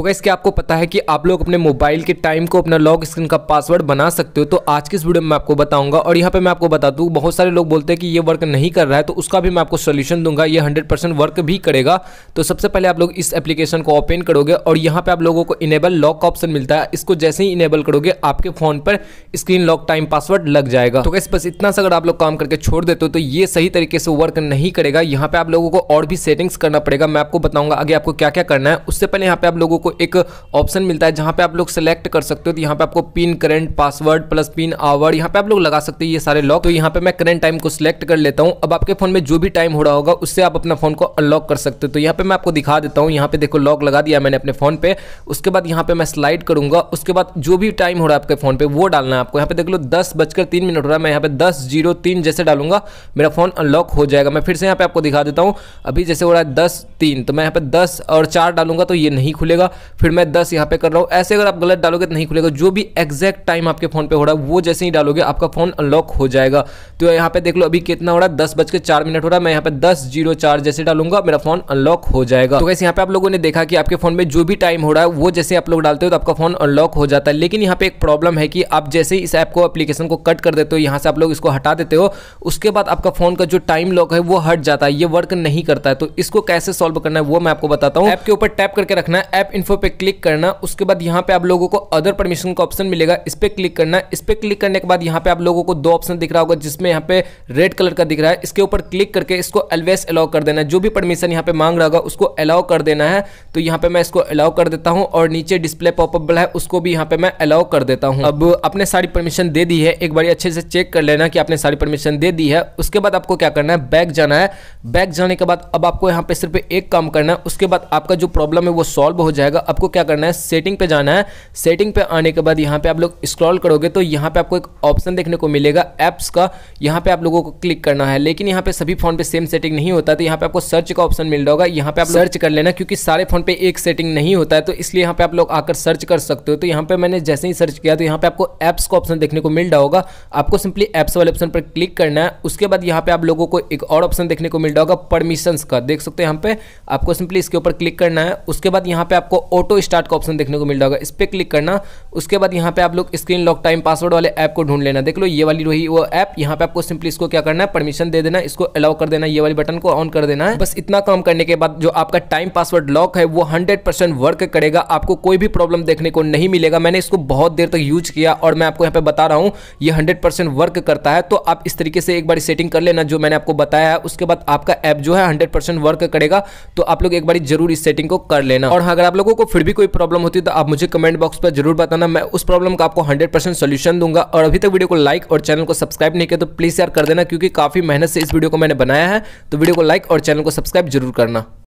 तो क्या आपको पता है कि आप लोग अपने मोबाइल के टाइम को अपना लॉक स्क्रीन का पासवर्ड बना सकते हो तो आज की इस वीडियो में आपको बताऊंगा और यहाँ पे मैं आपको बता दूँ बहुत सारे लोग बोलते हैं कि ये वर्क नहीं कर रहा है तो उसका भी मैं आपको सोल्यूशन दूंगा ये हंड्रेड वर्क भी करेगा तो सबसे पहले आप लोग इस एप्लीकेशन को ओपन करोगे और यहाँ पे आप लोगों को इनेबल लॉक का ऑप्शन मिलता है इसको जैसे ही इनेबल करोगे आपके फोन पर स्क्रीन लॉक टाइम पासवर्ड लग जाएगा तो कैसे बस इतना सा अगर आप लोग काम करके छोड़ देते हो तो ये सही तरीके से वर्क नहीं करेगा यहाँ पे आप लोगों को और भी सेटिंग्स करना पड़ेगा मैं आपको बताऊंगा आगे आपको क्या क्या करना है उससे पहले यहाँ पे आप लोगों को एक ऑप्शन मिलता है जहां पे आप लोग सेलेक्ट कर सकते हो तो यहाँ पे आपको pin current password plus pin our यहाँ पे आप लोग लगा सकते हो ये सारे लॉक तो यहाँ पे मैं करेंट टाइम को सिलेक्ट कर लेता हूँ अब आपके फोन में जो भी टाइम हो रहा होगा उससे आप अपना फोन को अनलॉक कर सकते हो तो यहाँ पे मैं आपको दिखा देता हूँ यहाँ पे देखो लॉक लगा दिया मैंने अपने फोन पे उसके बाद यहाँ पे मैं स्लाइड करूंगा उसके बाद जो भी टाइम हो रहा है आपके फोन पे वो डालना है आपको यहाँ पे देख लो दस बजकर तीन मिनट हो रहा है मैं यहाँ पे दस जीरो तीन जैसे डालूंगा मेरा फोन अनलॉक हो जाएगा मैं फिर से यहाँ पे आपको दिखा देता हूँ अभी जैसे हो रहा है दस तीन तो मैं यहाँ पे दस और चार डालूंगा तो ये नहीं खुलेगा फिर मैं दस यहाँ पे कर रहा हूँ ऐसे अगर आप गलत डालोगे तो नहीं खुलेगा जो भी एग्जैक्ट टाइम आपके फोन पे हो रहा है वो जैसे ही डालोगे आपका फोन अनलॉक हो जाएगा तो यहाँ पे देख लो अभी कितना हो रहा है दस बज के चार मिनट हो रहा है मैं यहाँ पे दस जीरो चार जैसे डालूंगा मेरा फोन अनलॉक हो जाएगा तो वैसे यहाँ पे आप लोगों ने देखा कि आपके फोन में जो भी टाइम हो रहा है वो जैसे आप लोग डालते हो तो आपका फोन अनलॉक हो जाता है लेकिन यहाँ पे एक प्रॉब्लम है कि आप जैसे ही इस ऐप को अपलीकेशन को कट कर देते हो यहाँ से आप लोग इसको हटा देते हो उसके बाद आपका फोन का जो टाइम लॉक है वो हट जाता है ये वर्क नहीं करता है तो इसको कैसे सॉल्व करना है वो मैं आपको बताता हूँ ऐप के ऊपर टैप करके रखना है ऐप इन्फो पे क्लिक करना उसके बाद यहाँ पे आप लोगों को अदर परमिशन का ऑप्शन मिलेगा इस पर क्लिक करना इस पर क्लिक करने के बाद यहाँ पे आप लोगों को दो ऑप्शन दिख रहा होगा जिसमें यहाँ पे रेड कलर का दिख रहा है इसके ऊपर क्लिक करके इसको एलवेस अलाउ कर देना जो भी परमिशन यहाँ पे मांग रहा होगा उसको अलाउ कर देना है तो यहाँ पे मैं इसको अलाउ कर देता हूँ और नीचे डिस्प्ले पॉपअप है उसको भी यहाँ पे मैं अलाउ कर देता हूँ अब आपने सारी परमिशन दे दी है एक बार अच्छे से चेक कर लेना कि आपने सारी परमिशन दे दी है उसके बाद आपको क्या करना है बैक जाना है बैक जाने के बाद अब आपको यहाँ पे सिर्फ एक काम करना है उसके बाद आपका जो प्रॉब्लम है वो सॉल्व हो जाएगा जाएगा आपको क्या करना है सेटिंग पे जाना है सेटिंग पे आने के बाद यहाँ पे आप लोग स्क्रॉल करोगे तो यहाँ पे आपको एक ऑप्शन देखने को मिलेगा ऐप्स का यहाँ पे आप लोगों को क्लिक करना है लेकिन यहाँ पे सभी फोन पे सेम सेटिंग नहीं होता तो यहाँ पे आपको सर्च का ऑप्शन मिल रहा होगा यहाँ पे आप सर्च कर लेना क्योंकि सारे फोन पे एक सेटिंग नहीं होता है तो इसलिए यहाँ पे आप लोग आकर सर्च कर सकते हो तो यहाँ पे मैंने जैसे ही सर्च किया तो यहाँ पे आपको एप्स का ऑप्शन देखने को मिल रहा होगा आपको सिंपली एप्स वाले ऑप्शन पर क्लिक करना है उसके बाद यहाँ पे आप लोगों को एक और ऑप्शन देखने को मिल रहा होगा परमिशंस का देख सकते हैं यहाँ पे आपको सिंपली इसके ऊपर क्लिक करना है उसके बाद यहाँ पे आपको ऑटो स्टार्ट का ऑप्शन देखने को मिल रहा होगा इस पर क्लिक करना उसके बाद यहाँ पे आप लोग स्क्रीन लॉक टाइम पासवर्ड वाले ऐप को ढूंढ लेना देख लो ये वाली रही वो ऐप यहाँ पे आपको सिंपली इसको क्या करना है परमिशन दे देना इसको अलाउ कर देना ये वाली बटन को ऑन कर देना है बस इतना काम करने के बाद जो आपका टाइम पासवर्ड लॉक है वो हंड्रेड वर्क करेगा आपको कोई भी प्रॉब्लम देखने को नहीं मिलेगा मैंने इसको बहुत देर तक यूज किया और मैं आपको यहाँ पे बता रहा हूँ ये हंड्रेड वर्क करता है तो आप इस तरीके से एक बार सेटिंग कर लेना जो मैंने आपको बताया है उसके बाद आपका ऐप जो है हंड्रेड वर्क करेगा तो आप लोग एक बार जरूर इस सेटिंग को कर लेना और अगर आप लोग लोगों को फिर भी कोई प्रॉब्लम होती है तो आप मुझे कमेंट बॉक्स पर जरूर बताना मैं उस प्रॉब्लम का आपको हंड्रेड परसेंट सोल्यूशन दूंगा और अभी तक वीडियो को लाइक और चैनल को सब्सक्राइब नहीं किया तो प्लीज़ यार कर देना क्योंकि काफ़ी मेहनत से इस वीडियो को मैंने बनाया है तो वीडियो को लाइक और चैनल को सब्सक्राइब जरूर करना